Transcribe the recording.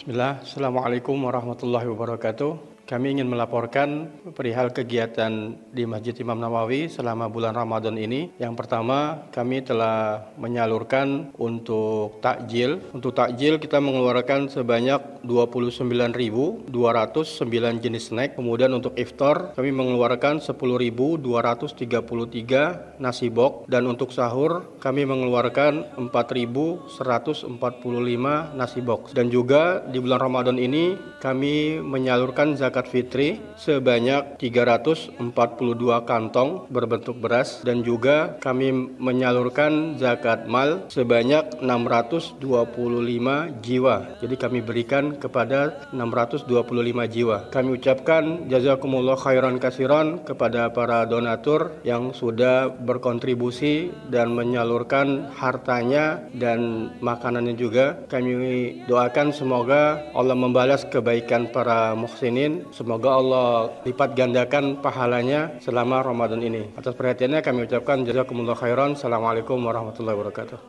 Bismillah, Assalamualaikum warahmatullahi wabarakatuh. Kami ingin melaporkan perihal kegiatan di Masjid Imam Nawawi selama bulan Ramadan ini. Yang pertama, kami telah menyalurkan untuk takjil. Untuk takjil kita mengeluarkan sebanyak 29.209 jenis snack. Kemudian untuk iftar, kami mengeluarkan 10.233 nasi box dan untuk sahur kami mengeluarkan 4.145 nasi box. Dan juga di bulan Ramadan ini kami menyalurkan zakat zakat fitri sebanyak 342 kantong berbentuk beras dan juga kami menyalurkan zakat mal sebanyak 625 jiwa. Jadi kami berikan kepada 625 jiwa. Kami ucapkan jazakumullah khairan kasiran kepada para donatur yang sudah berkontribusi dan menyalurkan hartanya dan makanannya juga. Kami doakan semoga Allah membalas kebaikan para muhsinin Semoga Allah lipat gandakan pahalanya selama Ramadan ini. Atas perhatiannya kami ucapkan jazakumullah khairan. Assalamualaikum warahmatullahi wabarakatuh.